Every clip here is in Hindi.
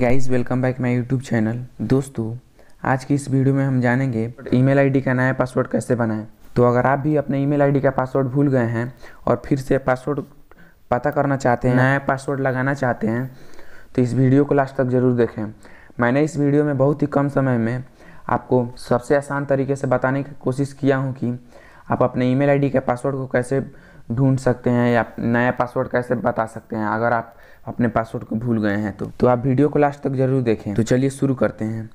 guys welcome back my YouTube channel दोस्तों आज की इस वीडियो में हम जानेंगे ईमेल आईडी का नया पासवर्ड कैसे बनाएं तो अगर आप भी अपने ईमेल आईडी का पासवर्ड भूल गए हैं और फिर से पासवर्ड पता करना चाहते हैं नया पासवर्ड लगाना चाहते हैं तो इस वीडियो को लास्ट तक ज़रूर देखें मैंने इस वीडियो में बहुत ही कम समय में आपको सबसे आसान तरीके से बताने की कोशिश किया हूँ कि आप अपने ईमेल आईडी का पासवर्ड को कैसे ढूंढ सकते हैं या नया पासवर्ड कैसे बता सकते हैं अगर आप अपने पासवर्ड को भूल गए हैं तो तो आप वीडियो को लास्ट तक ज़रूर देखें तो चलिए शुरू करते हैं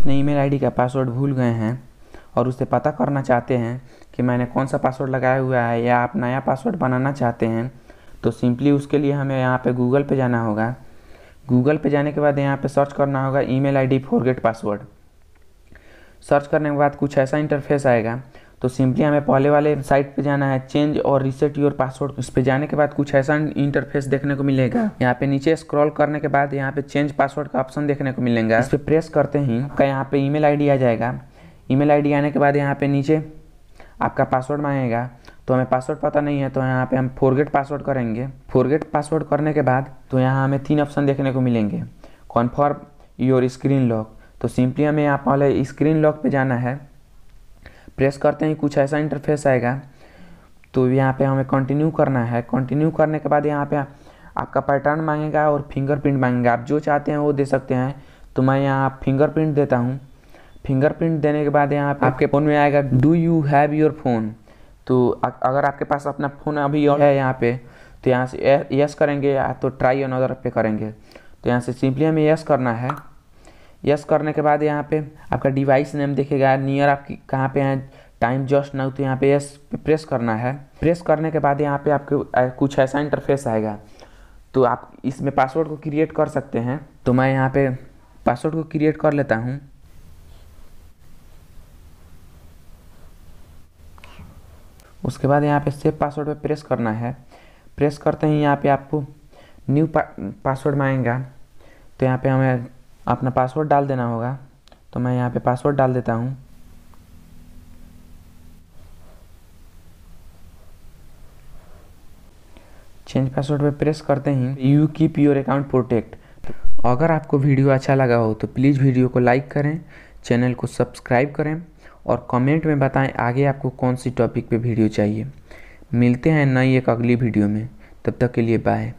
अपने ईमेल आईडी का पासवर्ड भूल गए हैं और उसे पता करना चाहते हैं कि मैंने कौन सा पासवर्ड लगाया हुआ है या आप नया पासवर्ड बनाना चाहते हैं तो सिंपली उसके लिए हमें यहाँ पे गूगल पे जाना होगा गूगल पे जाने के बाद यहाँ पे सर्च करना होगा email ID forget password search करने के बाद कुछ ऐसा इंटरफेस आएगा तो सिंपली हमें पहले वाले साइट पे जाना है चेंज और रिसेट योर पासवर्ड उस पर जाने के बाद कुछ ऐसा इंटरफेस देखने को मिलेगा यहाँ पे नीचे स्क्रॉल करने के बाद यहाँ पे चेंज पासवर्ड का ऑप्शन देखने को मिलेगा इस पर प्रेस करते ही आपका यहाँ पे ईमेल आईडी आ जाएगा ईमेल आईडी आने के बाद यहाँ पे नीचे आपका पासवर्ड मांगेगा तो हमें पासवर्ड पता नहीं है तो यहाँ पे हम फोरगेट पासवर्ड करेंगे फोरगेट पासवर्ड करने के बाद तो यहाँ हमें तीन ऑप्शन देखने को मिलेंगे कॉन्फर्म योर स्क्रीन लॉक तो सिंपली हमें यहाँ पहले स्क्रीन लॉक पे जाना है प्रेस करते ही कुछ ऐसा इंटरफेस आएगा तो यहाँ पे हमें कंटिन्यू करना है कंटिन्यू करने के बाद यहाँ पे आपका पैटर्न मांगेगा और फिंगरप्रिंट मांगेगा आप जो चाहते हैं वो दे सकते हैं तो मैं यहाँ फिंगरप्रिंट देता हूँ फिंगरप्रिंट देने के बाद यहाँ आपके फ़ोन में आएगा do you have your phone तो अगर आपके पास अपना फ़ोन अभी है यहाँ पे तो यहाँ से यस करेंगे या तो ट्राई अनदर पे करेंगे तो यहाँ से सिंपली हमें यस करना है यस करने के बाद यहाँ पे आपका डिवाइस नेम देखेगा नियर आपकी कहाँ पे है टाइम जस्ट नाउ तो यहाँ पे यस प्रेस करना है प्रेस करने के बाद यहाँ पे आपके कुछ ऐसा इंटरफेस आएगा तो आप इसमें पासवर्ड को क्रिएट कर सकते हैं तो मैं यहाँ पे पासवर्ड को क्रिएट कर लेता हूँ उसके बाद यहाँ पे सेव पासवर्ड पे प्रेस करना है प्रेस करते ही यहाँ पे आपको न्यू पा, पासवर्ड मांगेगा तो यहाँ पे हमें अपना पासवर्ड डाल देना होगा तो मैं यहाँ पे पासवर्ड डाल देता हूँ चेंज पासवर्ड पे प्रेस करते ही you keep your account protect अगर आपको वीडियो अच्छा लगा हो तो प्लीज़ वीडियो को लाइक करें चैनल को सब्सक्राइब करें और कमेंट में बताएं आगे आपको कौन सी टॉपिक पे वीडियो चाहिए मिलते हैं नई एक अगली वीडियो में तब तक के लिए बाय